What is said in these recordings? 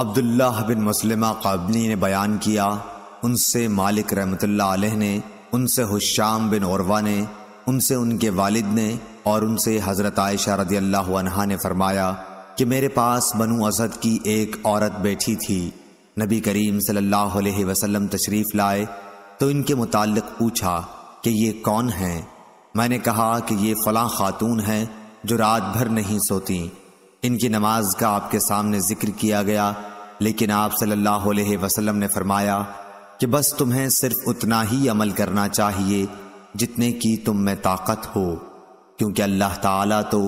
अब्दुल्लाह बिन मुसलिमा काबली ने बयान किया उनसे मालिक रहमत आल ने उनसे हुशाम बिन औरवा ने उनसे उनके वालिद ने और उनसे हज़रत आयशा रदी अल्लाह ने फरमाया कि मेरे पास बनु असद की एक औरत बैठी थी नबी करीम सल्लल्लाहु अलैहि वसल्लम तशरीफ़ लाए तो इनके मुतालिक पूछा कि ये कौन हैं मैंने कहा कि ये फ़लाँ ख़ातून हैं जो रात भर नहीं सोती इनकी नमाज का आपके सामने जिक्र किया गया लेकिन आप सल्लल्लाहु अलैहि वसल्लम ने फरमाया कि बस तुम्हें सिर्फ उतना ही अमल करना चाहिए जितने की तुम में ताकत हो क्योंकि अल्लाह ताला तो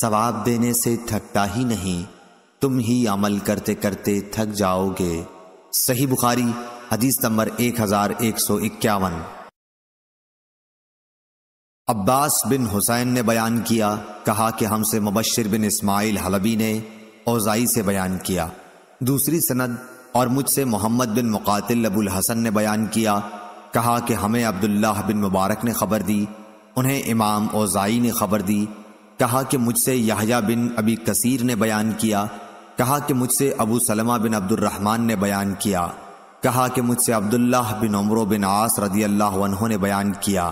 सवाब देने से थकता ही नहीं तुम ही अमल करते करते थक जाओगे सही बुखारी हदीस नंबर एक हजार एक सौ इक्यावन अब्बास बिन हुसैन ने बयान किया कहा कि हमसे मुबशर बिन इस्माइल हलबी ने औजाई से बयान किया दूसरी सनद और मुझसे मोहम्मद बिन मुकातिल अबुल हसन ने बयान किया कहा कि हमें अब्दुल्लाह बिन मुबारक ने खबर दी उन्हें इमाम ओजाई ने खबर दी कहा कि मुझसे याहिया बिन अबी कसीर ने बयान किया कहा कि मुझसे अबू सलमा बिन अब्दुलरहमान ने बयान किया कहा कि मुझसे अब्दुल्ला बिन उमरो बिन आस रदी अल्लाह ने बयान किया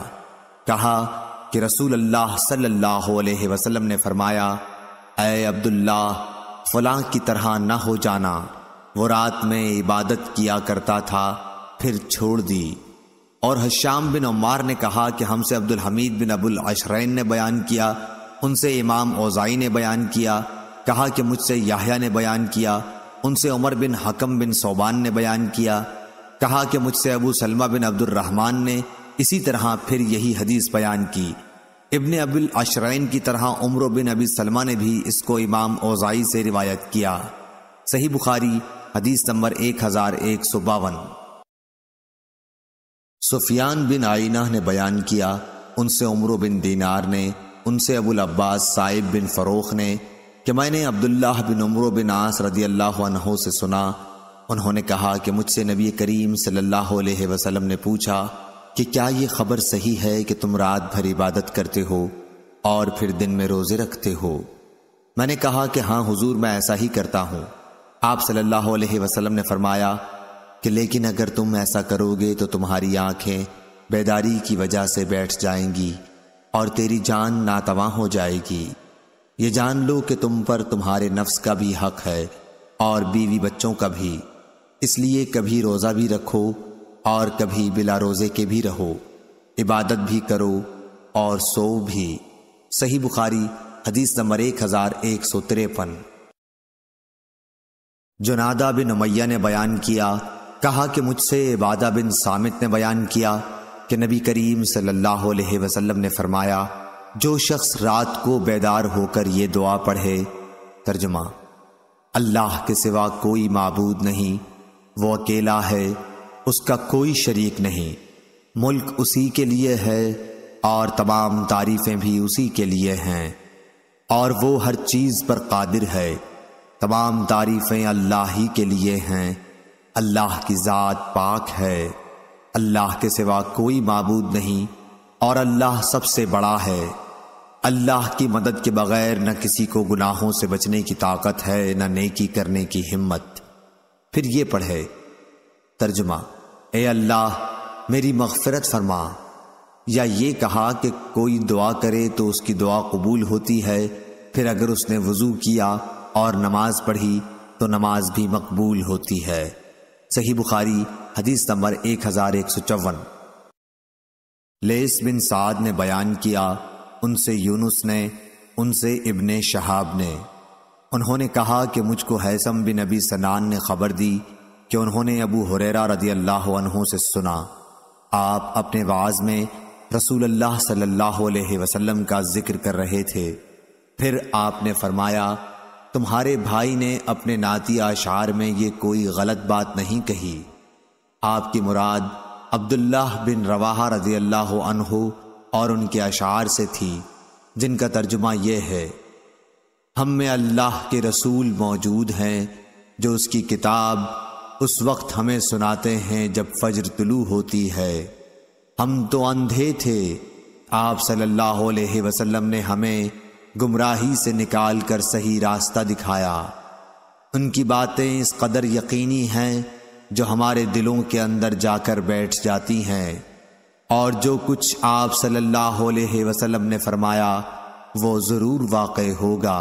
कहा कि रसूल अल्लाह सल्लल्लाहु अलैहि वसल्लम ने फरमाया अय अब्दुल्लाह फलां की तरह न हो जाना वो रात में इबादत किया करता था फिर छोड़ दी और हश्याम बिन उमार ने कहा कि हमसे अब्दुल हमीद बिन अबुल अशरैन ने बयान किया उनसे इमाम ओजाई ने बयान किया कहा कि मुझसे याहिया ने बयान किया उनसे उमर बिन हकम बिन सोबान ने बयान किया कहा कि मुझसे अबू सलमा बिन अब्दुलरहमान ने इसी तरह फिर यही हदीस बयान की इबन अबिल अशरैन की तरह उम्र बिन अबी सलमा ने भी इसको इमाम ओजाई से रिवायत किया सही बुखारी हदीस नंबर एक हजार एक सौ बावन सुफियान बिन आइना ने बयान किया उनसे उम्र बिन दीनार ने उनसे अबुल अब्बास साहिब बिन फरोख ने कि मैंने अब्दुल्लाह बिन उम्र बिन आस रदी अल्लाह से सुना उन्होंने कहा कि मुझसे नबी करीम सल्लल्लाहु अलैहि वसल्लम ने पूछा कि क्या ये खबर सही है कि तुम रात भर इबादत करते हो और फिर दिन में रोजे रखते हो मैंने कहा कि हाँ हुजूर मैं ऐसा ही करता हूं आप सल्लल्लाहु अलैहि वसल्लम ने फरमाया कि लेकिन अगर तुम ऐसा करोगे तो तुम्हारी आंखें बेदारी की वजह से बैठ जाएंगी और तेरी जान नातवा हो जाएगी ये जान लो कि तुम पर तुम्हारे नफ्स का भी हक है और बीवी बच्चों का भी इसलिए कभी रोज़ा भी रखो और कभी बिला रोजे के भी रहो इबादत भी करो और सो भी सही बुखारी हदीस नंबर एक हजार एक सौ तिरपन जुनादा बिन उमैया ने बयान किया कहा कि मुझसे इबादा बिन सामित ने बयान किया कि नबी करीम सल्लल्लाहु अलैहि वसल्लम ने फरमाया जो शख्स रात को बेदार होकर ये दुआ पढ़े तर्जमा अल्लाह के सिवा कोई मबूद नहीं वो अकेला है उसका कोई शरीक नहीं मुल्क उसी के लिए है और तमाम तारीफें भी उसी के लिए हैं और वो हर चीज़ पर कादिर है तमाम तारीफें अल्लाह ही के लिए हैं अल्लाह की ज़ात पाक है अल्लाह के सिवा कोई मबूद नहीं और अल्लाह सबसे बड़ा है अल्लाह की मदद के बगैर न किसी को गुनाहों से बचने की ताकत है न नेकी करने की हिम्मत फिर ये पढ़े तर्जमा ए अल्लाह मेरी मगफरत फरमा या ये कहा कि कोई दुआ करे तो उसकी दुआ कबूल होती है फिर अगर उसने वज़ू किया और नमाज पढ़ी तो नमाज भी मकबूल होती है सही बुखारी हदीस नंबर एक हज़ार एक सौ चौवन लेस बिन साद ने बयान किया उनसे यूनुस ने उनसे इब्ने शहाब ने उन्होंने कहा कि मुझको हैसम बिन अबी सनान ने खबर दी कि उन्होंने अबू हुरेरा रदी अल्लाह से सुना आप अपने वाज में रसूल अल्लाह सल्लल्लाहु अलैहि वसल्लम का जिक्र कर रहे थे फिर आपने फरमाया तुम्हारे भाई ने अपने नाती आशार में ये कोई गलत बात नहीं कही आपकी मुराद अब्दुल्लाह बिन रवाहा रजी अल्लाह और उनके अशार से थी जिनका तर्जुमा यह है हम में अल्लाह के रसूल मौजूद हैं जो उसकी किताब उस वक्त हमें सुनाते हैं जब फज्र तुलू होती है हम तो अंधे थे आप सल्लल्लाहु अलैहि वसल्लम ने हमें गुमराही से निकाल कर सही रास्ता दिखाया उनकी बातें इस कदर यकीनी हैं जो हमारे दिलों के अंदर जाकर बैठ जाती हैं और जो कुछ आप सल्लल्लाहु अलैहि वसल्लम ने फरमाया वो ज़रूर वाक़ होगा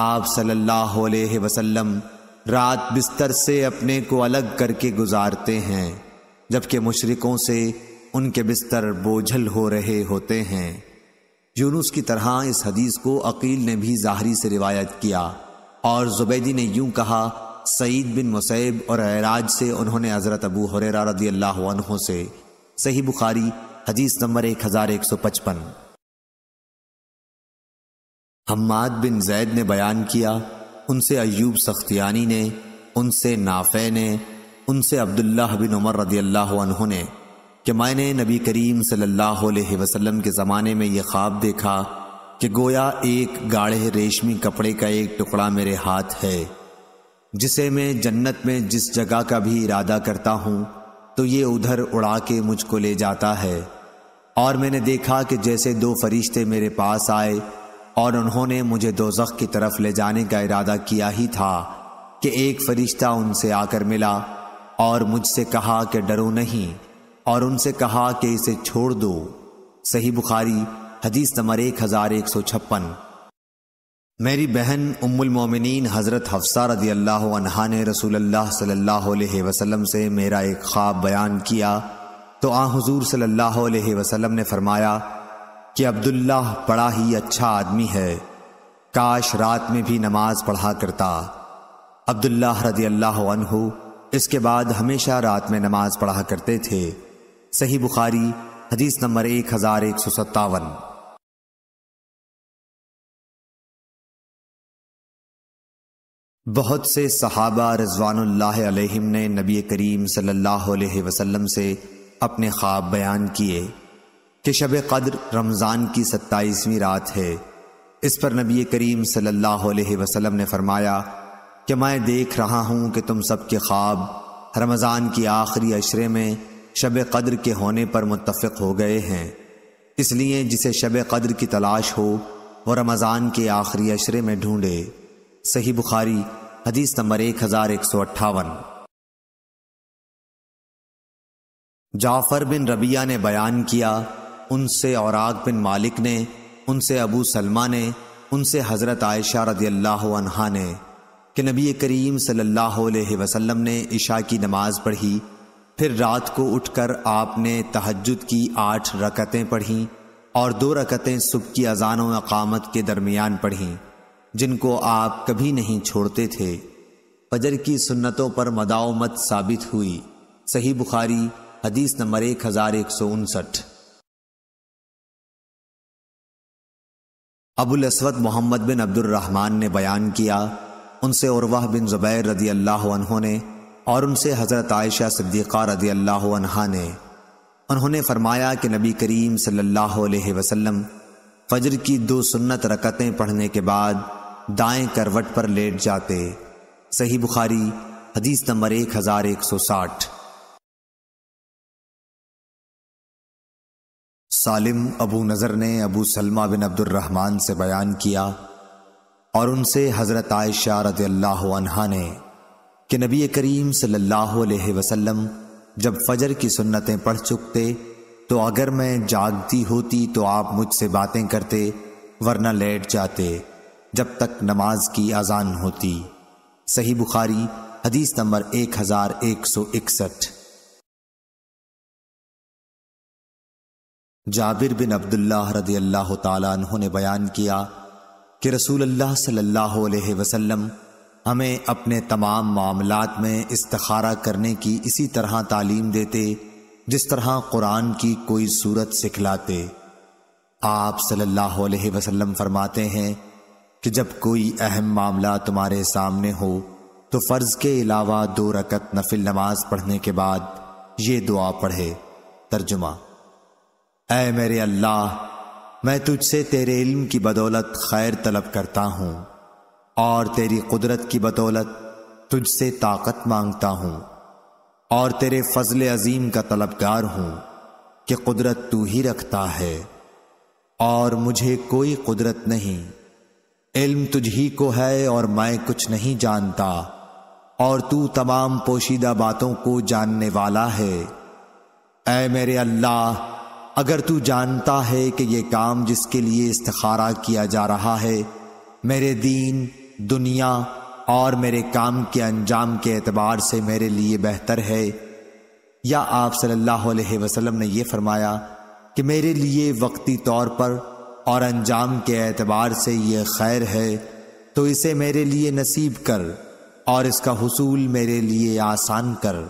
आप सल्लल्लाहु अलैहि वसल्लम रात बिस्तर से अपने को अलग करके गुजारते हैं जबकि मुशरकों से उनके बिस्तर बोझल हो रहे होते हैं यूनुस की तरह इस हदीस को अकील ने भी ज़ाहरी से रिवायत किया और जुबैदी ने यूं कहा सईद बिन मुसैब और एराज से उन्होंने हज़रत अबू हुररा रदी अल्लाह से सही बुखारी हदीस नंबर एक हज़ार एक सौ पचपन हम्माद बिन जैद ने बयान किया उनसे अयूब सख्तियानी ने उनसे नाफे ने उनसे अब्दुल्ला बिन उमर रदी अल्लाह ने कि मैंने नबी करीम सल्लल्लाहु अलैहि वसल्लम के ज़माने में यह ख्वाब देखा कि गोया एक गाढ़े रेशमी कपड़े का एक टुकड़ा मेरे हाथ है जिसे मैं जन्नत में जिस जगह का भी इरादा करता हूँ तो ये उधर उड़ा के मुझको ले जाता है और मैंने देखा कि जैसे दो फरिश्ते मेरे पास आए और उन्होंने मुझे दोजख की तरफ ले जाने का इरादा किया ही था कि एक फरिश्ता उनसे आकर मिला और मुझसे कहा कि डरो नहीं और उनसे कहा कि इसे छोड़ दो सही बुखारी हदीस नंबर एक हजार एक सौ छप्पन मेरी बहन उम्मुल मोमिनीन हज़रत हफ्सा रदी अल्लाह अनहा ने रसूल अल्लाह सल्लल्लाहु अलैहि वसल्लम से मेरा एक ख्वाब बयान किया तो आ हुजूर सल्लल्लाहु अलैहि वसल्लम ने फरमाया कि अब्दुल्लाह बड़ा ही अच्छा आदमी है काश रात में भी नमाज पढ़ा करता अब्दुल्लाह रदी अल्लाह अनहु इसके बाद हमेशा रात में नमाज पढ़ा करते थे सही बुखारी हदीस नंबर एक हजार एक सौ सत्तावन बहुत से सहाबा रजवानुल्लाह अलैहिम ने नबी करीम सल्लल्लाहु अलैहि वसल्लम से अपने ख्वाब बयान किए कि शब कद्र रमज़ान की सत्ताईसवीं रात है इस पर नबी करीम सल्लल्लाहु अलैहि वसल्लम ने फरमाया कि मैं देख रहा हूँ कि तुम सबके ख्वाब रमज़ान की आखिरी अशरे में शब कद्र के होने पर मुतफ़ हो गए हैं इसलिए जिसे शब कद्र की तलाश हो वह रमज़ान के आखिरी अशरे में ढूँढे सही बुखारी हदीस नंबर एक हज़ार एक सौ अट्ठावन जाफ़र बिन रबिया ने बयान किया उनसे और आग बिन मालिक ने उनसे अबू सलमा ने उनसे हज़रत आयशा रदी अल्लाह ने कि नबी करीम सल्लल्लाहु अलैहि वसल्लम ने इशा की नमाज पढ़ी फिर रात को उठकर आपने तहजद की आठ रकतें पढ़ीं और दो रकतें सुबह की अजान व अकामत के दरमियान पढ़ीं जिनको आप कभी नहीं छोड़ते थे फजर की सुन्नतों पर मदाओमत साबित हुई सही बुखारी हदीस नंबर एक हज़ार एक सौ उनसठ अबुल असवद मोहम्मद बिन अब्दुलरहमान ने बयान किया उनसे उर्वाह बिन ज़ुबैर रदी अल्लाह ने और उनसे हज़रत आयशा सिद्दीक़ा रदी अल्लाह ने उन्होंने फरमाया कि नबी करीम सल्लल्लाहु अलैहि वसल्लम फजर की दो सुन्नत रकतें पढ़ने के बाद दाएं करवट पर लेट जाते सही बुखारी हदीस नंबर एक हज़ार एक सौ साठ सालिम अबू नज़र ने अबू सलमा बिन अब्दुलरहमान से बयान किया और उनसे हज़रत आयशा रद्ला ने कि नबी करीम सल्लल्लाहु अलैहि वसल्लम जब फजर की सुन्नतें पढ़ चुकते तो अगर मैं जागती होती तो आप मुझसे बातें करते वरना लेट जाते जब तक नमाज की अजान होती सही बुखारी हदीस नंबर एक हज़ार एक सौ इकसठ जाबिर बिन अब्दुल्ला रदी अल्लाह तु ने बयान किया कि रसूल अल्लाह सल्लाम हमें अपने तमाम मामला में इस्तारा करने की इसी तरह तालीम देते जिस तरह कुरान की कोई सूरत सिखलाते आप सल्लल्लाहु अलैहि वसल्लम फरमाते हैं कि जब कोई अहम मामला तुम्हारे सामने हो तो फ़र्ज़ के अलावा दो रकत नफिल नमाज पढ़ने के बाद ये दुआ पढ़े तर्जुमा ऐ मेरे अल्लाह मैं तुझसे तेरे इल्म की बदौलत खैर तलब करता हूँ और तेरी कुदरत की बदौलत तुझसे ताकत मांगता हूँ और तेरे फजल अजीम का तलबगार हूँ कि कुदरत तू ही रखता है और मुझे कोई कुदरत नहीं इल्म तुझ ही को है और मैं कुछ नहीं जानता और तू तमाम पोशीदा बातों को जानने वाला है ऐ मेरे अल्लाह अगर तू जानता है कि ये काम जिसके लिए इस्तखारा किया जा रहा है मेरे दीन दुनिया और मेरे काम के अंजाम के एतबार से मेरे लिए बेहतर है या आप सल्लल्लाहु अलैहि वसल्लम ने यह फरमाया कि मेरे लिए वक्ती तौर पर और अंजाम के एतबार से ये खैर है तो इसे मेरे लिए नसीब कर और इसका हसूल मेरे लिए आसान कर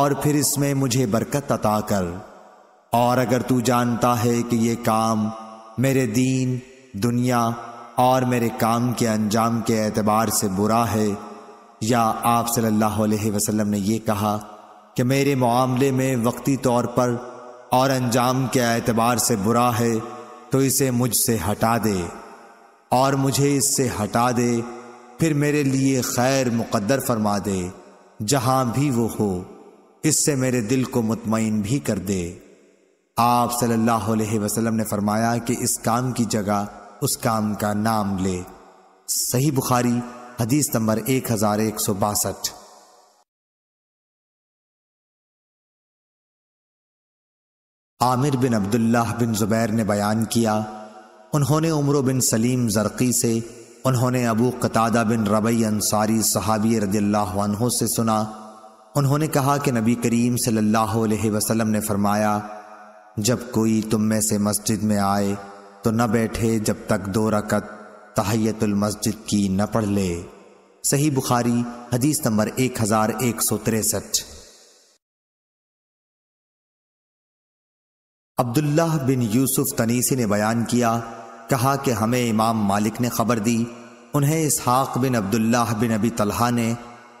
और फिर इसमें मुझे बरकत अता कर और अगर तू जानता है कि ये काम मेरे दीन दुनिया और मेरे काम के अंजाम के एतबार से बुरा है या आप सल्लल्लाहु अलैहि वसल्लम ने यह कहा कि मेरे मामले में वक्ती तौर पर और अंजाम के एतबार से बुरा है तो इसे मुझसे हटा दे और मुझे इससे हटा दे फिर मेरे लिए खैर मुकद्दर फरमा दे जहाँ भी वो हो इससे मेरे दिल को मुतमिन भी कर दे आप सल्लल्लाहु अलैहि वसल्लम ने फरमाया कि इस काम की जगह उस काम का नाम ले सही बुखारी हदीस नंबर एक हजार एक सौ बासठ आमिर बिन अब्दुल्लाह बिन जुबैर ने बयान किया उन्होंने उम्र बिन सलीम जरकी से उन्होंने अबू कतादा बिन रबई अंसारी सहाबी रदील्ला से सुना उन्होंने कहा कि नबी करीम सल्लल्लाहु अलैहि वसल्लम ने फरमाया जब कोई तुम में से मस्जिद में आए तो न बैठे जब तक दो रकत तहयतुल मस्जिद की न पढ़ ले सही बुखारी हदीस नंबर एक हजार एक सौ तिरसठ अब्दुल्लाह बिन यूसुफ तनीसी ने बयान किया कहा कि हमें इमाम मालिक ने खबर दी उन्हें इसहाक बिन अब्दुल्लाह बिन अबी तलहा ने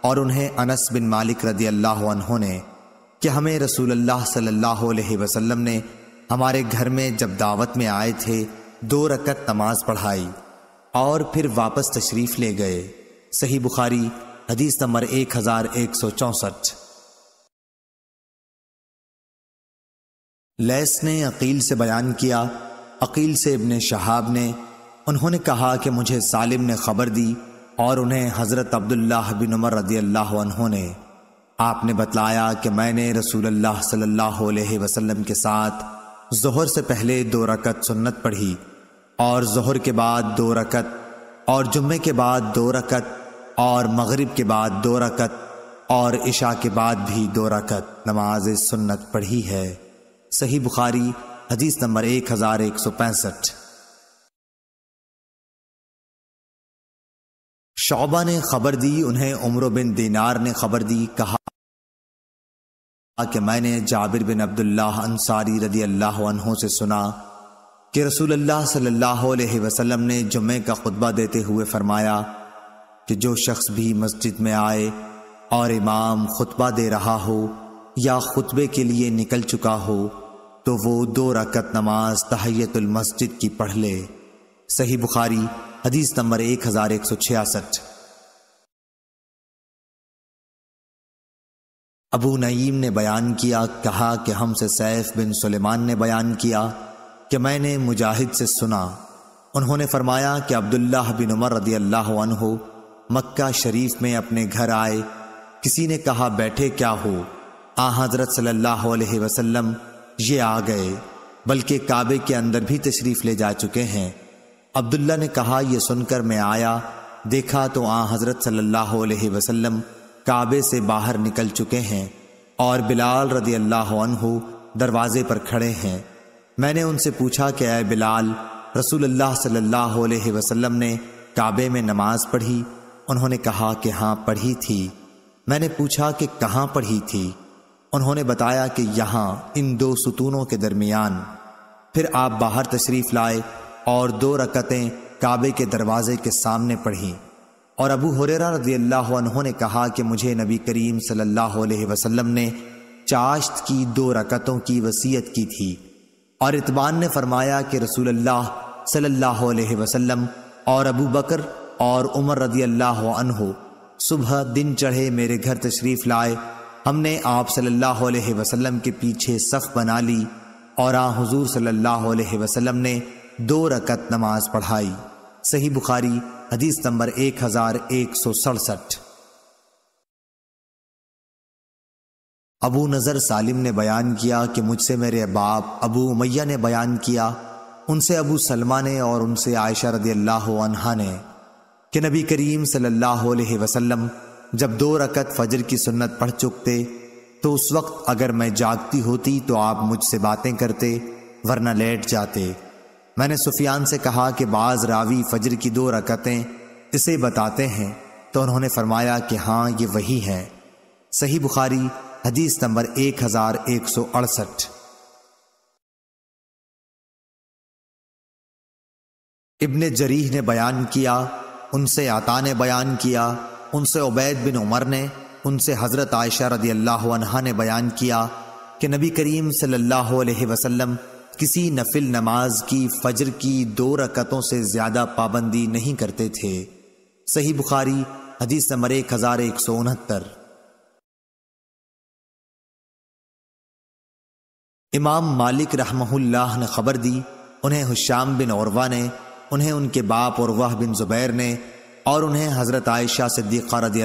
और उन्हें अनस बिन मालिक रदी अल्लाह ने कि हमें रसूल अल्लाह सल्लल्लाहु अलैहि वसल्लम ने हमारे घर में जब दावत में आए थे दो रकत नमाज पढ़ाई और फिर वापस तशरीफ़ ले गए सही बुखारी हदीस नंबर एक हजार एक सौ चौसठ लैस ने अकील से बयान किया अकील से इब्ने शहाब ने उन्होंने कहा कि मुझे सालिम ने खबर दी और उन्हें हज़रत अब्दुल्लाह बिन उमर रदी अल्लाह ने आपने बतलाया कि मैंने रसूल सल्लल्लाहु अलैहि वसल्लम के साथ जहर से पहले दो रकत सुन्नत पढ़ी और जहर के बाद दो रकत और जुम्मे के बाद दो रकत और मगरिब के बाद दो रकत और इशा के बाद भी दो रकत नमाज सुन्नत पढ़ी है सही बुखारी हदीस नंबर एक हजार एक सौ पैंसठ शौबा ने खबर दी उन्हें उम्र बिन दीनार ने खबर दी कहा कि मैंने जाबिर बिन अब्दुल्ला अंसारी रदी अल्लाह से सुना कि रसूल अल्लाह सल्लल्लाहु अलैहि वसल्लम ने जुमे का खुतबा देते हुए फरमाया कि जो शख्स भी मस्जिद में आए और इमाम खुतबा दे रहा हो या खुतबे के लिए निकल चुका हो तो वो दो रकत नमाज तहयतुलमस्जिद मस्जिद की पढ़ ले सही बुखारी हदीस नंबर एक हजार एक सौ छियासठ अबू नईम ने बयान किया कहा कि हमसे सैफ बिन सुलेमान ने बयान किया कि मैंने मुजाहिद से सुना उन्होंने फरमाया कि अब्दुल्लाह बिन उमर रदी अल्लाह हो मक्का शरीफ में अपने घर आए किसी ने कहा बैठे क्या हो आ हजरत सल्लल्लाहु अलैहि वसल्लम ये आ गए बल्कि काबे के अंदर भी तशरीफ ले जा चुके हैं अब्दुल्ला ने कहा यह सुनकर मैं आया देखा तो आ हजरत सल्लल्लाहु अलैहि वसल्लम काबे से बाहर निकल चुके हैं और बिलाल रदी अल्लाह दरवाजे पर खड़े हैं मैंने उनसे पूछा कि अय बिलाल रसूलुल्लाह सल्लल्लाहु अलैहि वसल्लम ने काबे में नमाज पढ़ी उन्होंने कहा कि हाँ पढ़ी थी मैंने पूछा कि कहाँ पढ़ी थी उन्होंने बताया कि यहाँ इन दो सुतूनों के दरमियान फिर आप बाहर तशरीफ़ लाए और दो रकतें काबे के दरवाजे के सामने पढ़ीं और अबू हुरेरा रजी अल्लाह ने कहा कि मुझे नबी करीम सल्लल्लाहु अलैहि वसल्लम ने चाश्त की दो रकतों की वसीयत की थी और इतबान ने फरमाया कि रसूल अल्लाह सल्लल्लाहु अलैहि वसल्लम और अबू बकर और उमर रजी अल्लाह अनहो सुबह दिन चढ़े मेरे घर तशरीफ़ लाए हमने आप सल्लल्लाहु अलैहि वसल्लम के पीछे सफ़ बना ली और आ हुजूर सल्लल्लाहु अलैहि वसल्लम ने दो रकत नमाज पढ़ाई सही बुखारी हदीस नंबर एक हजार एक सौ सड़सठ अबू नज़र सालिम ने बयान किया कि मुझसे मेरे बाप अबू मैया ने बयान किया उनसे अबू सलमा ने और उनसे आयशा रदी अल्लाह अनहा ने कि नबी करीम सल्लल्लाहु अलैहि वसल्लम जब दो रकत फजर की सुन्नत पढ़ चुकते तो उस वक्त अगर मैं जागती होती तो आप मुझसे बातें करते वरना लेट जाते मैंने सुफियान से कहा कि बाज रावी फजर की दो रकतें इसे बताते हैं तो उन्होंने फरमाया कि हाँ ये वही है सही बुखारी हदीस नंबर एक हजार एक सौ अड़सठ इबन जरीह ने बयान किया उनसे आता ने बयान किया उनसे उबैद बिन उमर ने उनसे हज़रत आयशा रदी अल्लाह ने बयान किया कि नबी करीम सल्लल्लाहु अलैहि वसल्लम किसी नफिल नमाज की फजर की दो रकतों से ज्यादा पाबंदी नहीं करते थे सही बुखारी हदीस नंबर एक हजार एक सौ उनहत्तर इमाम मालिक रहमहुल्लाह ने खबर दी उन्हें हुशाम बिन औरवा ने उन्हें उनके बाप और वाह बिन जुबैर ने और उन्हें हज़रत आयशा सिद्दीक़ा रदी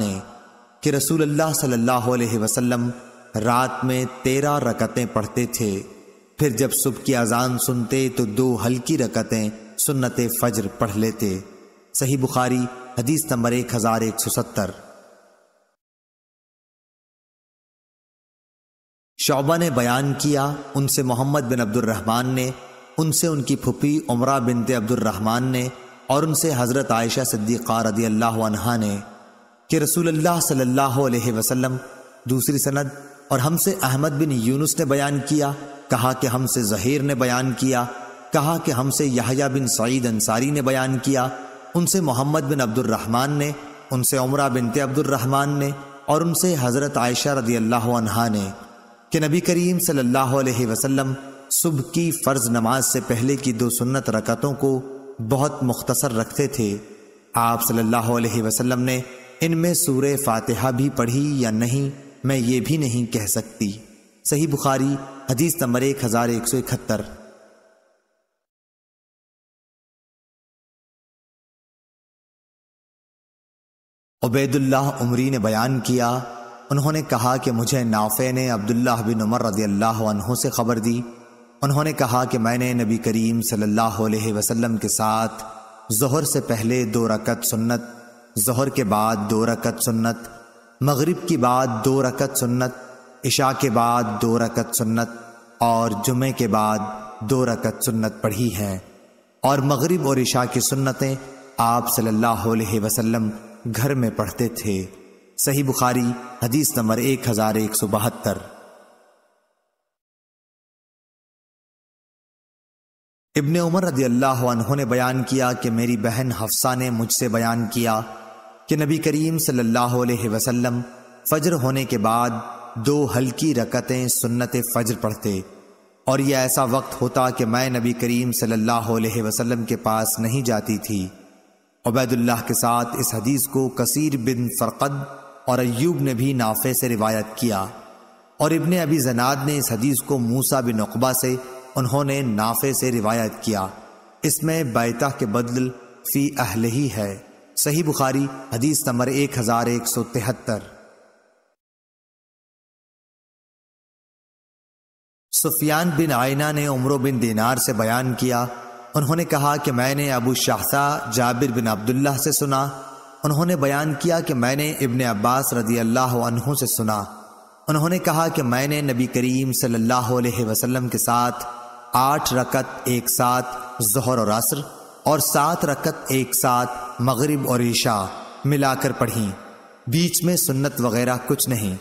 ने कि रसूल अल्लाह सल्लल्लाहु अलैहि वसल्लम रात में तेरह रकतें पढ़ते थे फिर जब सुबह की अजान सुनते तो दो हल्की रकतें सुन्नत फजर पढ़ लेते सही बुखारी हदीस नंबर एक हजार एक सौ सत्तर शौबा ने बयान किया उनसे मोहम्मद बिन अब्दुलरहमान ने उनसे उनकी फुफी उमरा बिनते अब्दुलरहमान ने और उनसे हज़रत आयशा सिद्दीक़ार रदी अल्लाह ने कि रसूल अल्लाह सल्लल्लाहु अलैहि वसल्लम दूसरी सनद और हमसे अहमद बिन यूनुस ने बयान किया कहा कि हमसे जहीर ने बयान किया कहा कि हमसे यहाया बिन सईद अंसारी ने बयान किया उनसे मोहम्मद बिन अब्दुलरहमान ने उनसे उमरा बिनते अब्दुलरहमान ने और उनसे हज़रत आयशा रदी अल्लाह ने कि नबी करीम सल्लल्लाहु अलैहि वसल्लम सुबह की फ़र्ज़ नमाज से पहले की दो सुन्नत रकतों को बहुत मुख्तसर रखते थे आप सल्लल्लाहु अलैहि वसल्लम ने इनमें सूर फातिहा भी पढ़ी या नहीं मैं ये भी नहीं कह सकती सही बुखारी हदीस नंबर एक हज़ार एक सौ इकहत्तर उबैदुल्लाह उमरी ने बयान किया उन्होंने कहा कि मुझे नाफे ने अब्दुल्लाह बिन उमर रजी अल्लाह से ख़बर दी उन्होंने कहा कि मैंने नबी करीम सल्लल्लाहु अलैहि वसल्लम के साथ जहर से पहले दो रकत सुन्नत जहर के बाद दो रकत सुन्नत मगरिब की बाद दो रकत सुन्नत इशा के बाद दो रकत सुन्नत और जुमे के बाद दो रकत सुन्नत पढ़ी है और मगरिब और इशा की सुन्नतें आप सल्लल्लाहु अलैहि वसल्लम घर में पढ़ते थे सही बुखारी हदीस नंबर एक हजार एक सौ बहत्तर इबन उमर रदी अल्लाह ने बयान किया कि मेरी बहन हफ्सा ने मुझसे बयान किया कि नबी करीम सल्लल्लाहु अलैहि वसल्लम फजर होने के बाद दो हल्की रकतें सुन्नत फज्र पढ़ते और यह ऐसा वक्त होता कि मैं नबी करीम सल्लल्लाहु अलैहि वसल्लम के पास नहीं जाती थी उबैदुल्लाह के साथ इस हदीस को कसीर बिन फ़रकद और अयूब ने भी नाफे से रिवायत किया और इबन अबी जनाद ने इस हदीस को मूसा बिन अकबा से उन्होंने नाफे से रिवायत किया इसमें बैता के बदल फ़ी अहल ही है सही बुखारी हदीस नंबर एक हज़ार एक सौ तिहत्तर सुफियान बिन आयना ने उम्र बिन दीनार से बयान किया उन्होंने कहा कि मैंने अबू शाहसा जाबिर बिन अब्दुल्ला से सुना उन्होंने बयान किया कि मैंने इबन अब्बास रदी अल्लाह से सुना उन्होंने कहा कि मैंने नबी करीम सल्लल्लाहु अलैहि वसल्लम के साथ आठ रकत एक साथ जहर और असर और सात रकत एक साथ मगरिब और ईशा मिलाकर पढ़ी बीच में सुन्नत वगैरह कुछ नहीं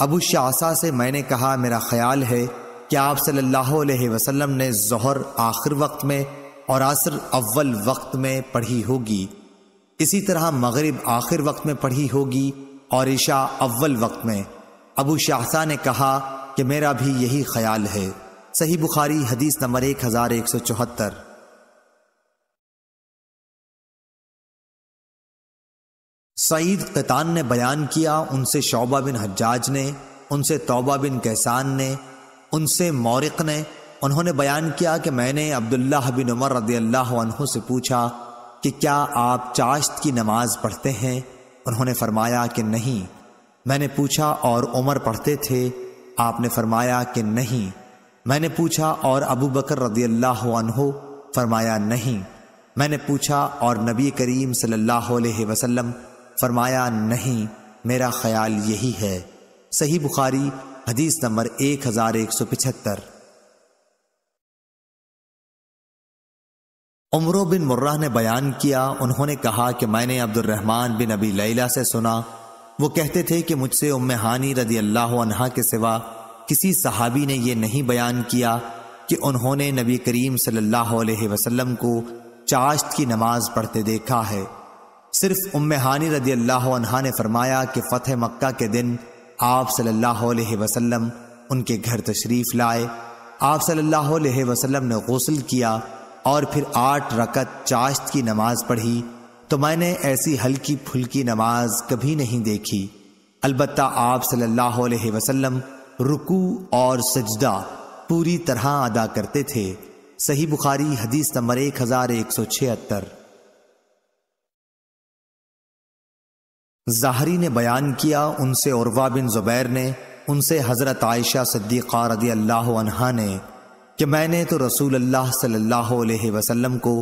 अबू शासा से मैंने कहा मेरा ख्याल है क्या आप सल्लल्लाहु अलैहि वसल्लम ने जहर आखिर वक्त में और असर अव्वल वक्त में पढ़ी होगी इसी तरह मगरिब आखिर वक्त में पढ़ी होगी और ईशा अव्वल वक्त में अबू शाहसा ने कहा कि मेरा भी यही ख्याल है सही बुखारी हदीस नंबर एक हजार एक सौ चौहत्तर सईद कतान ने बयान किया उनसे शोबा बिन हज्जाज ने उनसे तौबा बिन कैसान ने उनसे मौरक ने उन्होंने बयान किया कि मैंने अब्दुल्लाह बिन उमर रदी अल्लाह से पूछा कि क्या आप चाश्त की नमाज पढ़ते हैं उन्होंने फरमाया कि नहीं मैंने पूछा और उमर पढ़ते थे आपने फरमाया कि नहीं मैंने पूछा और अबू बकर रदी अल्लाह फरमाया नहीं मैंने पूछा और नबी करीम सल्लल्लाहु अलैहि वसल्लम फरमाया नहीं मेरा ख्याल यही है सही बुखारी हदीस नंबर एक हजार एक सौ पिछहत्तर उमरो बिन मुर्रा ने बयान किया उन्होंने कहा कि मैंने अब्दुलरहमान बिन अबी लैला से सुना वो कहते थे कि मुझसे उम्म हानी रदी अल्लाह अनहा के सिवा किसी सहाबी ने यह नहीं बयान किया कि उन्होंने नबी करीम सल्लल्लाहु अलैहि वसल्लम को चाश्त की नमाज पढ़ते देखा है सिर्फ उम्म हानी रदी अल्लाह अनहा ने फरमाया कि फतेह मक्का के दिन आप सल्लल्लाहु अलैहि वसल्लम उनके घर तशरीफ़ लाए आप सल्लल्लाहु अलैहि वसल्लम ने गसल किया और फिर आठ रकत चाश्त की नमाज पढ़ी तो मैंने ऐसी हल्की फुल्की नमाज कभी नहीं देखी अलबत् आप सल्लल्लाहु अलैहि वसल्लम रुकू और सजदा पूरी तरह अदा करते थे सही बुखारी हदीस नंबर एक हजार एक सौ छिहत्तर जाहरी ने बयान किया उनसे औरवा बिन जुबैर ने उनसे हज़रत आयशा सद्दीक़ा रदी अल्लाह ने कि मैंने तो रसूल अल्लाह सल्लल्लाहु अलैहि वसल्लम को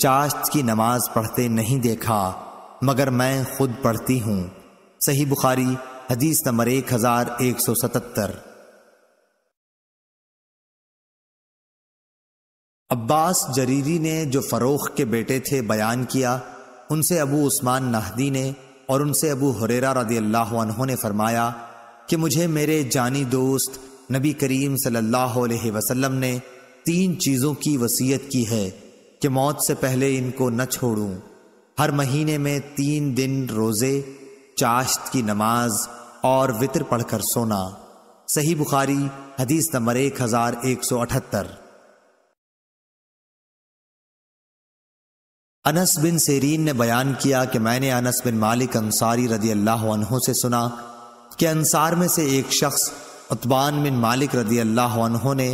चाश्त की नमाज पढ़ते नहीं देखा मगर मैं खुद पढ़ती हूँ सही बुखारी हदीस नंबर एक हजार एक सौ सतहत्तर अब्बास जरीरी ने जो फरोख के बेटे थे बयान किया उनसे अबू उस्मान नाहदी ने और उनसे अबू हुरेरा रदी अल्लाह ने फरमाया कि मुझे मेरे जानी दोस्त नबी करीम सल्लल्लाहु अलैहि वसल्लम ने तीन चीज़ों की वसीयत की है कि मौत से पहले इनको न छोड़ूं हर महीने में तीन दिन रोज़े चाश्त की नमाज और वितर पढ़कर सोना सही बुखारी हदीस नंबर एक हज़ार एक सौ अठहत्तर अनस बिन सेरीन ने बयान किया कि मैंने अनस बिन मालिक अंसारी रदी अल्लाह से सुना कि अंसार में से एक शख्स उत्बान बिन मालिक रदी अल्लाह ने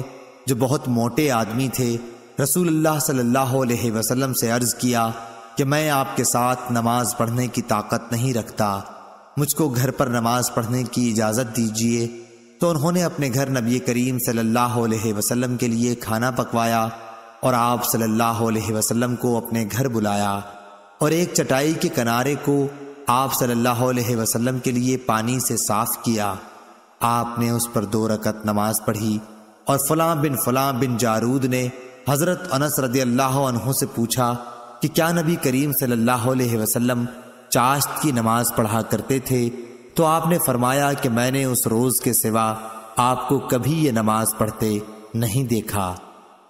जो बहुत मोटे आदमी थे रसूल सल्लल्लाहु अलैहि वसल्लम से अर्ज़ किया कि मैं आपके साथ नमाज पढ़ने की ताकत नहीं रखता मुझको घर पर नमाज पढ़ने की इजाज़त दीजिए तो उन्होंने अपने घर नबी करीम सल्लल्लाहु अलैहि वसल्लम के लिए खाना पकवाया और आप सल्लल्लाहु अलैहि वसल्लम को अपने घर बुलाया और एक चटाई के किनारे को आप सल्लल्लाहु अलैहि वसल्लम के लिए पानी से साफ किया आपने उस पर दो रकत नमाज पढ़ी और फलां बिन फलां बिन जारूद ने हज़रत अनस रदी अल्लाह से पूछा कि क्या नबी करीम सल्लल्लाहु अलैहि वसल्लम चाश्त की नमाज पढ़ा करते थे तो आपने फरमाया कि मैंने उस रोज़ के सिवा आपको कभी ये नमाज पढ़ते नहीं देखा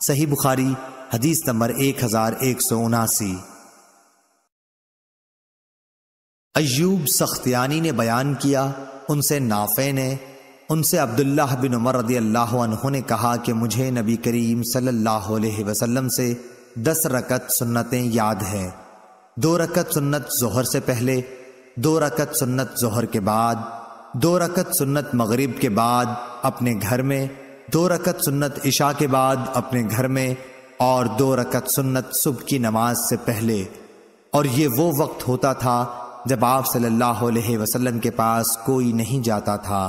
सही बुखारी हदीस नंबर एक हजार एक सौ उनासी अयूब सख्तियानी ने बयान किया उनसे नाफे ने उनसे अब्दुल्ला बिन उमर रदी अल्लाह ने कहा कि मुझे नबी करीम सल्लल्लाहु अलैहि वसल्लम से दस रकत सुन्नतें याद हैं दो रकत सुन्नत जहर से पहले दो रकत सुन्नत जहर के बाद दो रकत सुन्नत मगरिब के बाद अपने घर में दो रकत सुन्नत इशा के बाद अपने घर में और दो रकत सुन्नत सुबह की नमाज से पहले और ये वो वक्त होता था जब आप सल्लल्लाहु अलैहि वसल्लम के पास कोई नहीं जाता था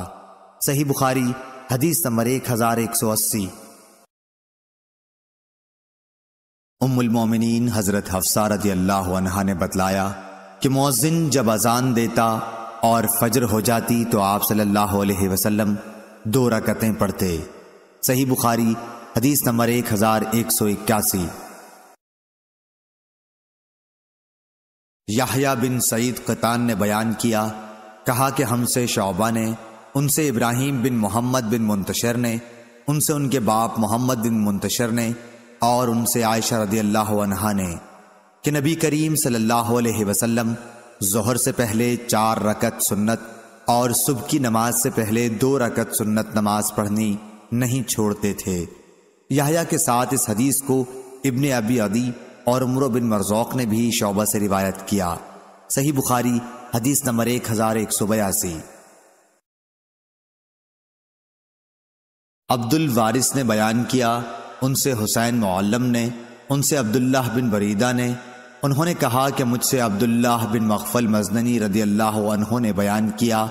सही बुखारी हदीस नंबर एक हजार एक सौ अस्सी उम्मुलमोमिन हज़रत हफ्सा रदी ने बतलाया कि मौजिन जब अजान देता और फजर हो जाती तो आप सल्लल्लाहु अलैहि वसल्लम दो रकतें पढ़ते सही बुखारी हदीस नंबर एक हजार एक सौ इक्यासी याहिया बिन सईद कतान ने बयान किया कहा कि हमसे शौबा ने उनसे इब्राहिम बिन मोहम्मद बिन मुंतशर ने उनसे उनके बाप मोहम्मद बिन मुंतशर ने और उनसे आयशा रदी अल्लाह ने कि नबी करीम सल्लल्लाहु अलैहि वसल्लम जहर से पहले चार रकत सुन्नत और सुबह की नमाज से पहले दो रकत सुन्नत नमाज पढ़नी नहीं छोड़ते थे याहया के साथ इस हदीस को इब्ने अबी अदी और उम्र बिन मरजौक ने भी शोबा से रिवायत किया सही बुखारी हदीस नंबर एक हजार एक सौ बयासी अब्दुल वारिस ने बयान किया उनसे हुसैन मोलम ने उनसे अब्दुल्लाह बिन बरीदा ने उन्होंने कहा कि मुझसे अब्दुल्लाह बिन मखफल मजननी रदी अल्लाह ने बयान किया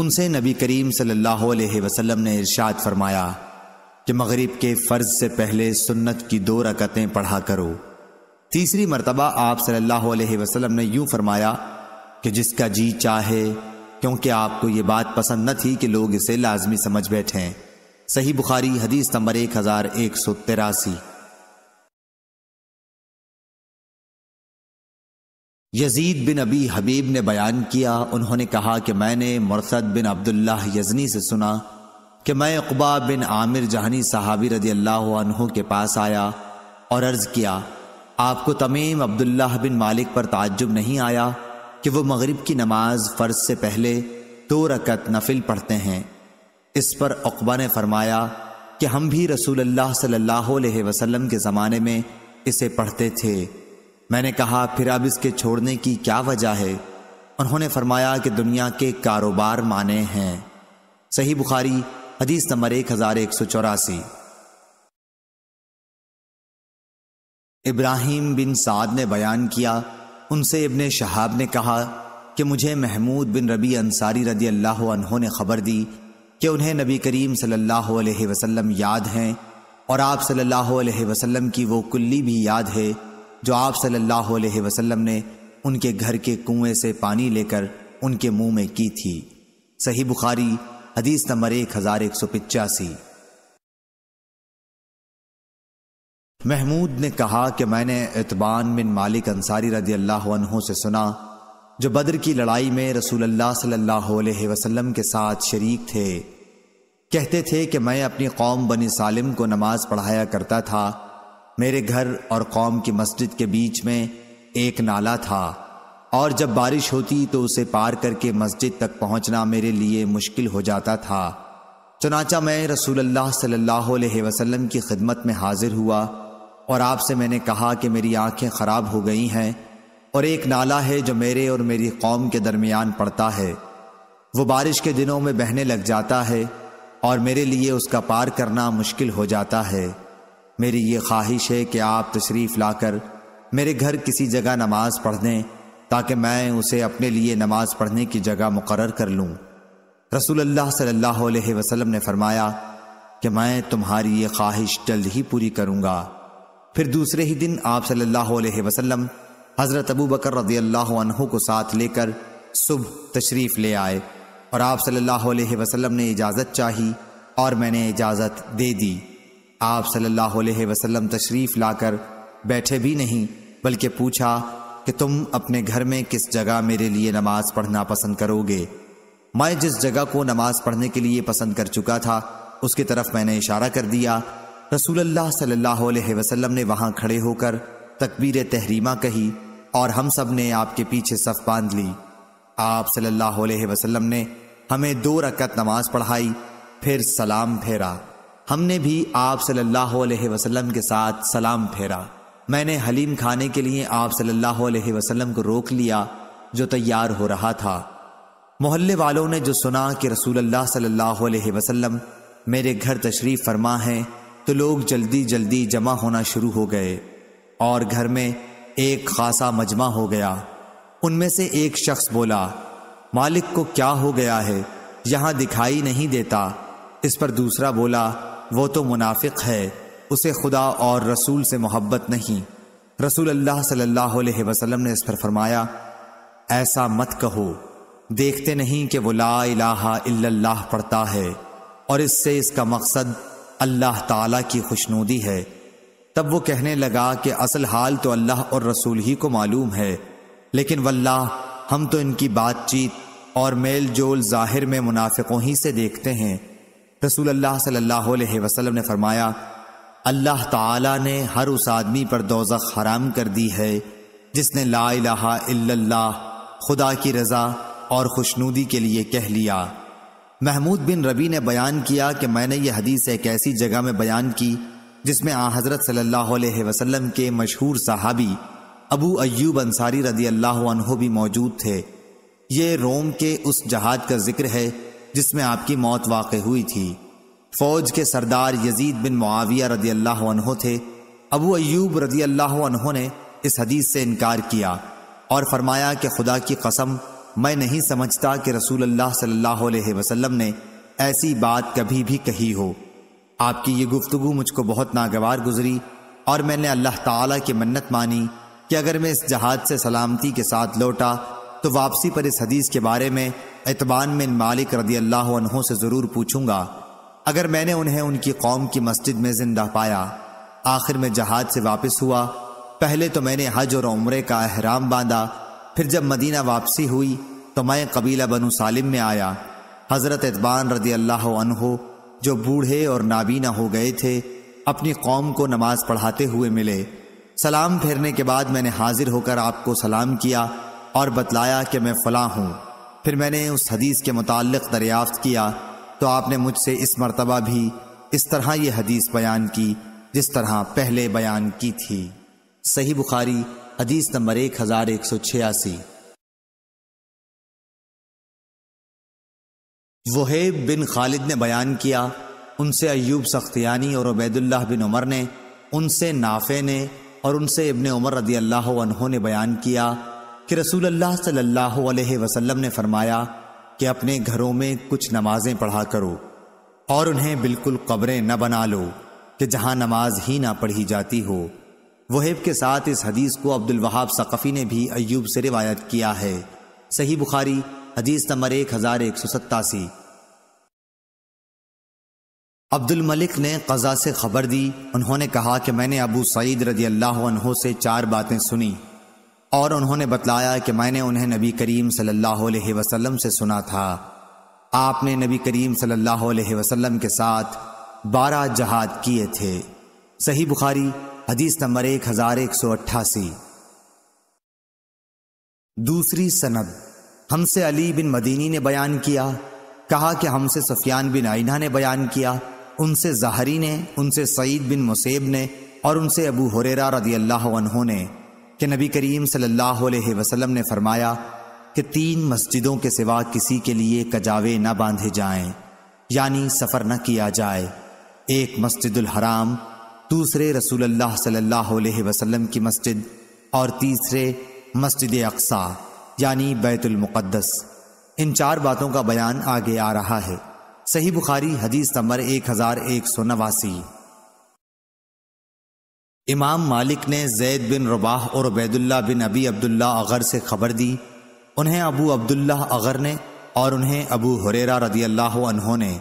उनसे नबी करीम सल्लल्लाहु अलैहि वसल्लम ने इरशाद फरमाया कि मगरिब के फ़र्ज से पहले सुन्नत की दो रकतें पढ़ा करो तीसरी मरतबा आप सल्लल्लाहु अलैहि वसल्लम ने यूं फरमाया कि जिसका जी चाहे क्योंकि आपको ये बात पसंद न थी कि लोग इसे लाजमी समझ बैठें सही बुखारी हदीस नंबर एक हज़ार एक सौ तिरासी यजीद बिन अबी हबीब ने बयान किया उन्होंने कहा कि मैंने मरसद बिन अब्दुल्ला यजनी से सुना कि मैं अकबा बिन आमिर जहानी साहबी रदी अल्लाह के पास आया और अर्ज़ किया आपको तमीम अब्दुल्ला बिन मालिक पर ताज्जुब नहीं आया कि वो मगरिब की नमाज फ़र्ज से पहले दो रकत नफिल पढ़ते हैं इस पर अकबा ने फरमाया कि हम भी रसूल अल्लाह वसलम के ज़माने में इसे पढ़ते थे मैंने कहा फिर अब इसके छोड़ने की क्या वजह है उन्होंने फरमाया कि दुनिया के कारोबार माने हैं सही बुखारी हदीस नंबर एक हजार एक सौ चौरासी इब्राहिम बिन साद ने बयान किया उनसे इबन शहाब ने कहा कि मुझे महमूद बिन रबी अंसारी रदी अल्लाह ने खबर दी कि उन्हें नबी करीम सल्लल्लाहु अलैहि वसल्लम याद हैं और आप सल्लल्लाहु अलैहि वसल्लम की वो कुल्ली भी याद है जो आप सल्लल्लाहु अलैहि वसल्लम ने उनके घर के कुएं से पानी लेकर उनके मुंह में की थी सही बुखारी हदीस नंबर एक हजार एक सौ पिचासी महमूद ने कहा कि मैंने इतबान बिन मालिक अंसारी रदी अल्लाह से सुना जो बद्र की लड़ाई में रसूल अल्लाह सल्लल्लाहु अलैहि वसल्लम के साथ शरीक थे कहते थे कि मैं अपनी कौम बनी सालिम को नमाज पढ़ाया करता था मेरे घर और कौम की मस्जिद के बीच में एक नाला था और जब बारिश होती तो उसे पार करके मस्जिद तक पहुंचना मेरे लिए मुश्किल हो जाता था चनाचा मैं रसूल सल्लल्लाहु अलैहि वसल्लम की खिदमत में हाजिर हुआ और आपसे मैंने कहा कि मेरी आंखें ख़राब हो गई हैं और एक नाला है जो मेरे और मेरी कौम के दरमियान पड़ता है वो बारिश के दिनों में बहने लग जाता है और मेरे लिए उसका पार करना मुश्किल हो जाता है मेरी ये ख्वाहिश है कि आप तशरीफ़ लाकर मेरे घर किसी जगह नमाज पढ़ दें ताकि मैं उसे अपने लिए नमाज पढ़ने की जगह मुकर कर लूँ रसूल अल्लाह सल्लल्लाहु अलैहि वसल्लम ने फरमाया कि मैं तुम्हारी ये ख्वाहिश जल्द ही पूरी करूँगा फिर दूसरे ही दिन आप सल्लल्लाहु अलैहि वसल्लम हज़रत अबू बकर रजी अल्लाह को साथ लेकर सुबह तशरीफ़ ले आए और आप सल्लल्लाहु अलैहि वसल्लम ने इजाज़त चाही और मैंने इजाज़त दे दी आप सल्लल्लाहु अलैहि वसल्लम तशरीफ लाकर बैठे भी नहीं बल्कि पूछा कि तुम अपने घर में किस जगह मेरे लिए नमाज पढ़ना पसंद करोगे मैं जिस जगह को नमाज पढ़ने के लिए पसंद कर चुका था उसकी तरफ मैंने इशारा कर दिया रसूलुल्लाह सल्लल्लाहु अलैहि वसल्लम ने वहां खड़े होकर तकबीर तहरीमा कही और हम सब ने आपके पीछे सफ बांध ली आप सल्लल्लाहु अलैहि वसल्लम ने हमें दो रकत नमाज पढ़ाई फिर सलाम फेरा हमने भी आप सल्लल्लाहु अलैहि वसल्लम के साथ सलाम फेरा मैंने हलीम खाने के लिए आप सल्लल्लाहु अलैहि वसल्लम को रोक लिया जो तैयार हो रहा था मोहल्ले वालों ने जो सुना कि रसूल अल्लाह सल्लल्लाहु अलैहि वसल्लम मेरे घर तशरीफ फरमा है तो लोग जल्दी जल्दी जमा होना शुरू हो गए और घर में एक खासा मजमा हो गया उनमें से एक शख्स बोला मालिक को क्या हो गया है यहाँ दिखाई नहीं देता इस पर दूसरा बोला वो तो मुनाफिक है उसे खुदा और रसूल से मोहब्बत नहीं रसूल अल्लाह सल्लल्लाहु अलैहि वसल्लम ने इस पर फरमाया ऐसा मत कहो देखते नहीं कि वो ला इलाहा इल्लल्लाह पढ़ता है और इससे इसका मकसद अल्लाह ताला की खुशनूदी है तब वो कहने लगा कि असल हाल तो अल्लाह और रसूल ही को मालूम है लेकिन वल्लाह हम तो इनकी बातचीत और मेल जोल जाहिर में मुनाफिकों ही से देखते हैं रसूल अल्लाह सल्लल्लाहु अलैहि वसल्लम ने फरमाया अल्लाह ताला ने हर उस आदमी पर दोजक हराम कर दी है जिसने ला इलाहा इल्लल्लाह खुदा की रजा और खुशनूदी के लिए कह लिया महमूद बिन रबी ने बयान किया कि मैंने यह हदीस एक ऐसी जगह में बयान की जिसमें आ हज़रत सल्लल्लाहु अलैहि वसल्लम के मशहूर सहाबी अबू अयूब अंसारी रदी अल्लाह भी मौजूद थे ये रोम के उस जहाज का जिक्र है जिसमें आपकी मौत वाक़ हुई थी फौज के सरदार यजीद बिन मुआविया रदी अल्लाह थे अबू अयूब रदी अल्लाह ने इस हदीस से इनकार किया और फरमाया कि खुदा की कसम मैं नहीं समझता कि रसूल अल्लाह सल्लल्लाहु अलैहि वसल्लम ने ऐसी बात कभी भी कही हो आपकी ये गुफ्तगु मुझको बहुत नागवार गुजरी और मैंने अल्लाह ताला की मन्नत मानी कि अगर मैं इस जहाज से सलामती के साथ लौटा तो वापसी पर इस हदीस के बारे में एतबान में मालिक रदी अल्लाह से ज़रूर पूछूंगा अगर मैंने उन्हें उनकी कौम की मस्जिद में जिंदा पाया आखिर में जहाज से वापस हुआ पहले तो मैंने हज और उम्र का अहराम बांधा फिर जब मदीना वापसी हुई तो मैं कबीला बनु सालिम में आया हज़रत एतबान रदी अल्लाह जो बूढ़े और नाबीना हो गए थे अपनी कौम को नमाज पढ़ाते हुए मिले सलाम फेरने के बाद मैंने हाजिर होकर आपको सलाम किया और बतलाया कि मैं फ़लाँ हूँ फिर मैंने उस हदीस के मुतालिक दरियाफ़त किया तो आपने मुझसे इस मरतबा भी इस तरह ये हदीस बयान की जिस तरह पहले बयान की थी सही बुखारी हदीस नंबर एक हज़ार एक सौ छियासी वहेब बिन खालिद ने बयान किया उनसे अयूब सख्तियानी और उबैदुल्ला बिन उमर ने उनसे नाफे ने और उनसे इबन उमर रदी अल्लाह ने बयान किया कि रसूल अल्लाह सल्लल्लाहु अलैहि वसल्लम ने फरमाया कि अपने घरों में कुछ नमाजें पढ़ा करो और उन्हें बिल्कुल कब्रें न बना लो कि जहां नमाज ही ना पढ़ी जाती हो वहेब के साथ इस हदीस को अब्दुल वहाब सकफ़ी ने भी अयूब से रिवायत किया है सही बुखारी हदीस नंबर एक हजार एक सौ सत्तासी अब्दुल मलिक ने कज़ा से खबर दी उन्होंने कहा कि मैंने अबू सईद रजी अल्लाह से चार बातें सुनी और उन्होंने बतलाया कि मैंने उन्हें नबी करीम सल्लल्लाहु अलैहि वसल्लम से सुना था आपने नबी करीम सल्लल्लाहु अलैहि वसल्लम के साथ बारह जहाद किए थे सही बुखारी हदीस नंबर एक हजार एक सौ अट्ठासी दूसरी सनद हमसे अली बिन मदीनी ने बयान किया कहा कि हमसे सफियान बिन आइना ने बयान किया उनसे जहरी ने उनसे सईद बिन मुसेब ने और उनसे अबू हुरेरा रदी अल्लाह ने कि नबी करीम सल्लल्लाहु अलैहि वसल्लम ने फरमाया कि तीन मस्जिदों के सिवा किसी के लिए कजावे न बांधे जाएं, यानी सफ़र न किया जाए एक मस्जिदुल हराम दूसरे रसूल सल्लल्लाहु अलैहि वसल्लम की मस्जिद और तीसरे मस्जिद अकसा यानी बैतुल इन चार बातों का बयान आगे आ रहा है सही बुखारी हदीस नंबर एक हज़ार एक सौ नवासी इमाम मालिक ने जैद बिन रबाह और बैदुल्ला बिन अबी अब्दुल्ला अगर से खबर दी उन्हें अबू अब्दुल्ला अगर ने और उन्हें अबू हुरेरा रदी अल्लाह ने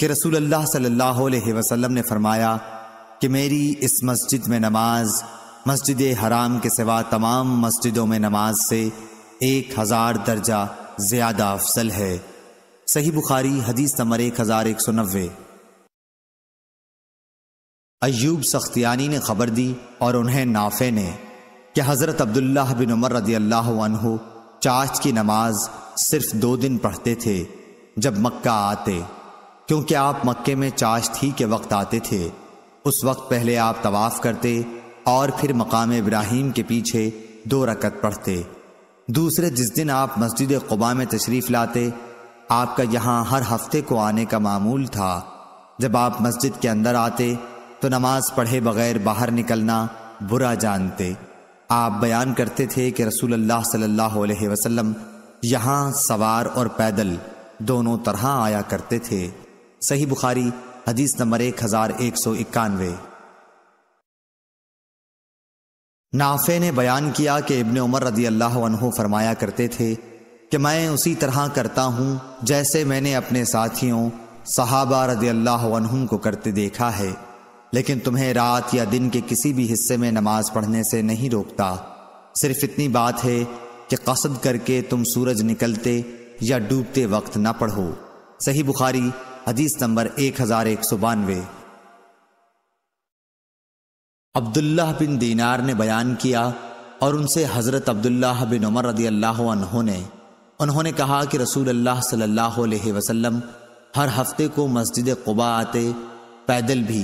कि रसूल अल्लाह सल्लल्लाहु अलैहि वसल्लम ने फरमाया कि मेरी इस मस्जिद में नमाज मस्जिद हराम के सिवा तमाम मस्जिदों में नमाज से एक हज़ार दर्जा ज़्यादा अफसल है सही बुखारी हदीस नंबर एक हज़ार एक सौ नब्बे अयूब सख्तियानी ने खबर दी और उन्हें नाफे ने कि हज़रत अब्दुल्ला बिन उमर रदी अल्लाह चाच की नमाज सिर्फ दो दिन पढ़ते थे जब मक्का आते क्योंकि आप मक्के में चाच थी के वक्त आते थे उस वक्त पहले आप तवाफ़ करते और फिर मकाम इब्राहिम के पीछे दो रकत पढ़ते दूसरे जिस दिन आप मस्जिद कुबा में तशरीफ़ लाते आपका यहाँ हर हफ्ते को आने का मामूल था जब आप मस्जिद के अंदर आते तो नमाज पढ़े बगैर बाहर निकलना बुरा जानते आप बयान करते थे कि रसूल अल्लाह सल्लल्लाहु अलैहि वसल्लम यहाँ सवार और पैदल दोनों तरह आया करते थे सही बुखारी हदीस नंबर एक हजार एक सौ इक्यानवे नाफे ने बयान किया कि इबन उमर रदी अल्लाह फरमाया करते थे कि मैं उसी तरह करता हूँ जैसे मैंने अपने साथियों सहाबा रदी अल्लाह को करते देखा है लेकिन तुम्हें रात या दिन के किसी भी हिस्से में नमाज पढ़ने से नहीं रोकता सिर्फ इतनी बात है कि कसद करके तुम सूरज निकलते या डूबते वक्त ना पढ़ो सही बुखारी हदीस नंबर एक हजार एक सौ बानवे अब्दुल्लाह बिन दीनार ने बयान किया और उनसे हज़रत अब्दुल्लाह बिन उमर रदी अल्लाह ने उन्होंने कहा कि रसूल अल्लाह सल्लल्लाहु अलैहि वसल्लम हर हफ्ते को मस्जिद कुबा आते पैदल भी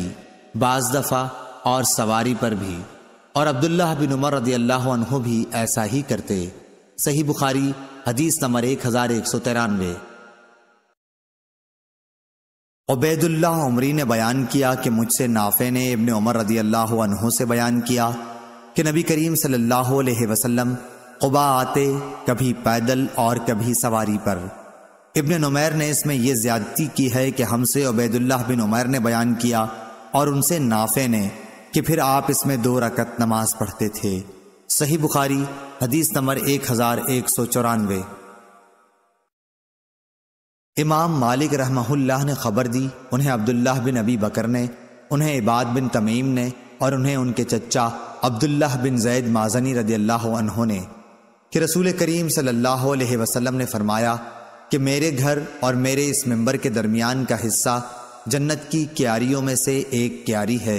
बाज दफ़ा और सवारी पर भी और अब्दुल्ला बिन उमर रदी अल्लाह भी ऐसा ही करते सही बुखारी हदीस नंबर एक हजार एक सौ तिरानवे उबैदुल्ला उमरी ने बयान किया कि मुझसे नाफे ने इबन उमर रदी अल्लाह से बयान किया कि नबी करीम सल्लल्लाहु अलैहि वसल्लम कुबा आते कभी पैदल और कभी सवारी पर इबन नुमैर ने इसमें यह ज्यादती की है कि हमसे उबैदुल्लाह बिन उमर ने बयान किया और उनसे नाफे ने कि फिर आप इसमें दो रकत नमाज पढ़ते थे सही बुखारी हदीस नंबर एक हजार एक सौ चौरानवे इमाम मालिक रहमहुल्लाह ने खबर दी उन्हें अब्दुल्लाह बिन अबी बकर ने उन्हें इबाद बिन तमीम ने और उन्हें उनके चच्चा अब्दुल्लाह बिन जैद माजनी रदी अल्लाह ने कि रसूल करीम सल्लल्लाहु अलैहि वसल्लम ने फरमाया कि मेरे घर और मेरे इस मेंबर के दरमियान का हिस्सा जन्नत की क्यारियों में से एक क्यारी है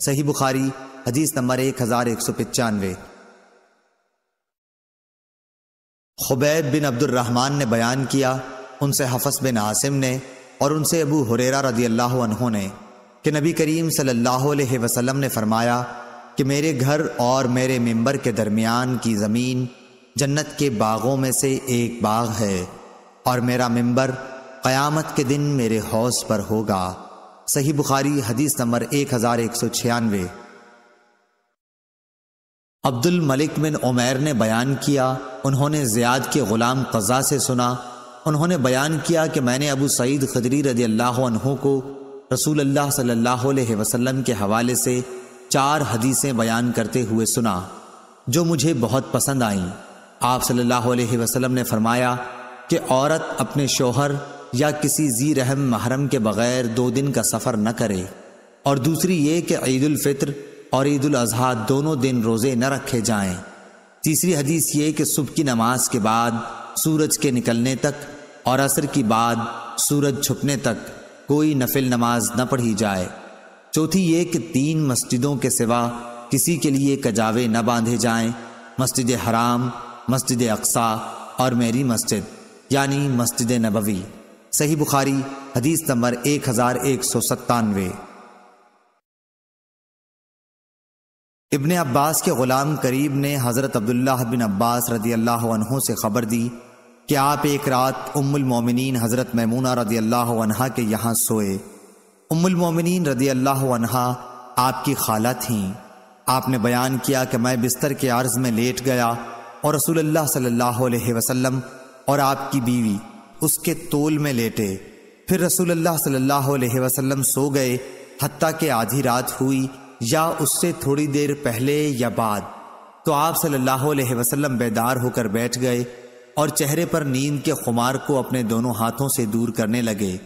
सही बुखारी हदीस नंबर एक हजार एक सौ पचानवे खुबैब बिन अब्दुलरहमान ने बयान किया उनसे हफस बिन आसिम ने और उनसे अबू हुरेरा रदी अल्लाह ने कि नबी करीम सल्लल्लाहु अलैहि वसल्लम ने फरमाया कि मेरे घर और मेरे मेंबर के दरमियान की ज़मीन जन्नत के बागों में से एक बाग है और मेरा मेंबर क़यामत के दिन मेरे हौस पर होगा सही बुखारी हदीस नंबर एक हजार एक सौ छियानवे अब्दुल मलिक बिन उमैर ने बयान किया उन्होंने ज़ियाद के ग़ुलाम कज़ा से सुना उन्होंने बयान किया कि मैंने अबू सईद खदरी रजी अल्लाह को रसूल अल्लाह सल्लल्लाहु अलैहि वसल्लम के हवाले से चार हदीसें बयान करते हुए सुना जो मुझे बहुत पसंद आईं आप सल्लल्लाहु अलैहि वसल्लम ने फरमाया कि औरत अपने शोहर या किसी जी रहम महरम के बगैर दो दिन का सफ़र न करे और दूसरी ये कि ईदालफ़ित्र और ईद अजहा दोनों दिन रोज़े न रखे जाएं। तीसरी हदीस ये कि सुबह की नमाज के बाद सूरज के निकलने तक और असर की बाद सूरज छुपने तक कोई नफिल नमाज न पढ़ी जाए चौथी ये कि तीन मस्जिदों के सिवा किसी के लिए कजावे न बांधे जाएं मस्जिद हराम मस्जिद अक्सा और मेरी मस्जिद यानी मस्जिद नबवी सही बुखारी हदीस नंबर एक हजार एक सौ सत्तानवे इबन अब्बास के ग़ुलाम करीब ने हज़रत अब्दुल्लाह बिन अब्बास रदी अल्लाह से ख़बर दी कि आप एक रात उम्मुलमोमिन हज़रत मैमूना रदी अल्लाह के यहाँ सोए उम्मुलमोमिन रदी अल्लाह आपकी खाला थीं आपने बयान किया कि मैं बिस्तर के अर्ज़ में लेट गया और रसूल सल्लल्लाहु और आपकी बीवी उसके तोल में लेटे फिर रसूल सल्लल्लाहु अलैहि वसल्लम सो गए हत्ता के आधी रात हुई या उससे थोड़ी देर पहले या बाद तो आप सल्लल्लाहु अलैहि वसल्लम बेदार होकर बैठ गए और चेहरे पर नींद के खुमार को अपने दोनों हाथों से दूर करने लगे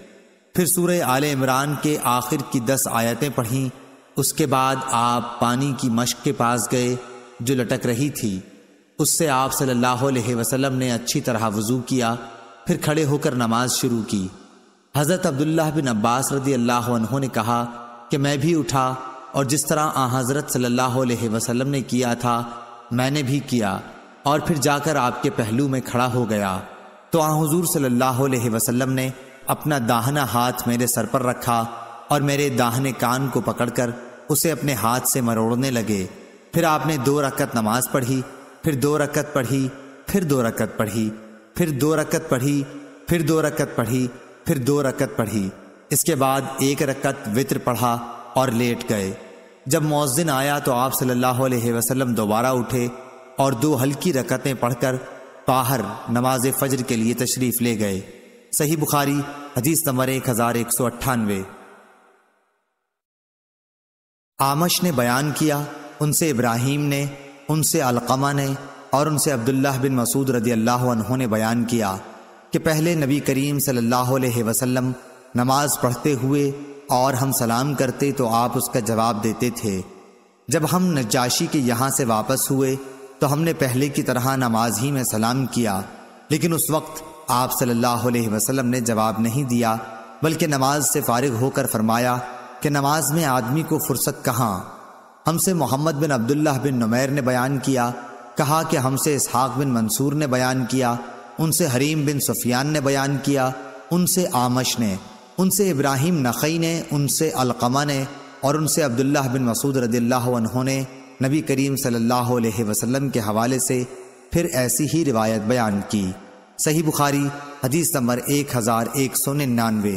फिर सूर्य आल इमरान के आखिर की दस आयतें पढ़ीं उसके बाद आप पानी की मश्क के पास गए जो लटक रही थी उससे आप सल्लल्लाहु अलैहि वसल्लम ने अच्छी तरह वज़ू किया फिर खड़े होकर नमाज शुरू की हज़रत अब्दुल्ला बिन अब्बास रदी अल्लाह ने कहा कि मैं भी उठा और जिस तरह आ हज़रत सल्लल्लाहु अलैहि वसल्लम ने किया था मैंने भी किया और फिर जाकर आपके पहलू में खड़ा हो गया तो आ हजूर सल्लाम ने अपना दाहना हाथ मेरे सर पर रखा और मेरे दाहने कान को पकड़कर उसे अपने हाथ से मरोड़ने लगे फिर आपने दो रकत नमाज पढ़ी फिर दो रकत पढ़ी फिर दो रकत पढ़ी फिर दो रकत पढ़ी फिर दो रकत पढ़ी फिर दो रकत पढ़ी इसके बाद एक रकत वित्र पढ़ा और लेट गए जब मौजिन आया तो आप सल्लल्लाहु अलैहि वसल्लम दोबारा उठे और दो हल्की रकतें पढ़कर बाहर नमाज फजर के लिए तशरीफ ले गए सही बुखारी हदीस नंबर एक हजार एक सौ अट्ठानवे आमश ने बयान किया उनसे इब्राहिम ने उनसे अलकमा ने और उनसे अब्दुल्लाह बिन मसूद रदी अल्लाह ने बयान किया कि पहले नबी करीम सल्लल्लाहु अलैहि वसल्लम नमाज पढ़ते हुए और हम सलाम करते तो आप उसका जवाब देते थे जब हम नजाशी के यहाँ से वापस हुए तो हमने पहले की तरह नमाज ही में सलाम किया लेकिन उस वक्त आप सल्लल्लाहु अलैहि वसल्लम ने जवाब नहीं दिया बल्कि नमाज से फारिग होकर फरमाया कि नमाज में आदमी को फुर्सत कहाँ हमसे मोहम्मद बिन अब्दुल्ला बिन नुमैर ने बयान किया कहा कि हमसे इसहाक बिन मंसूर ने बयान किया उनसे हरीम बिन सुफियान ने बयान किया उनसे आमश ने उनसे इब्राहिम नखई ने उनसे अलकमा ने और उनसे अब्दुल्ला बिन मसूद रदील्लाहों ने नबी करीम सल्लल्लाहु अलैहि वसल्लम के हवाले से फिर ऐसी ही रिवायत बयान की सही बुखारी हदीस नंबर एक हज़ार एक सौ निन्यानवे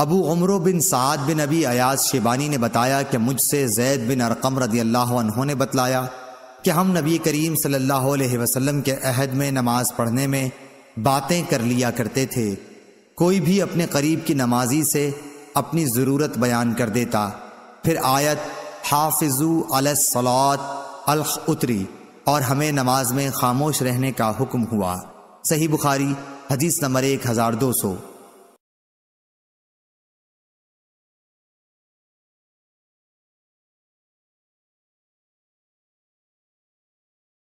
अबू उमरो बिन साद बिन अबी अयाज शिबानी ने बताया कि मुझसे जैद बिन अरकम रदी अल्लाह ने बतलाया कि हम नबी करीम सल्लल्लाहु अलैहि वसल्लम के अहद में नमाज पढ़ने में बातें कर लिया करते थे कोई भी अपने करीब की नमाजी से अपनी ज़रूरत बयान कर देता फिर आयत हाफिजू अलसलात अलख उतरी और हमें नमाज में खामोश रहने का हुक्म हुआ सही बुखारी हदीस नंबर एक हज़ार दो सौ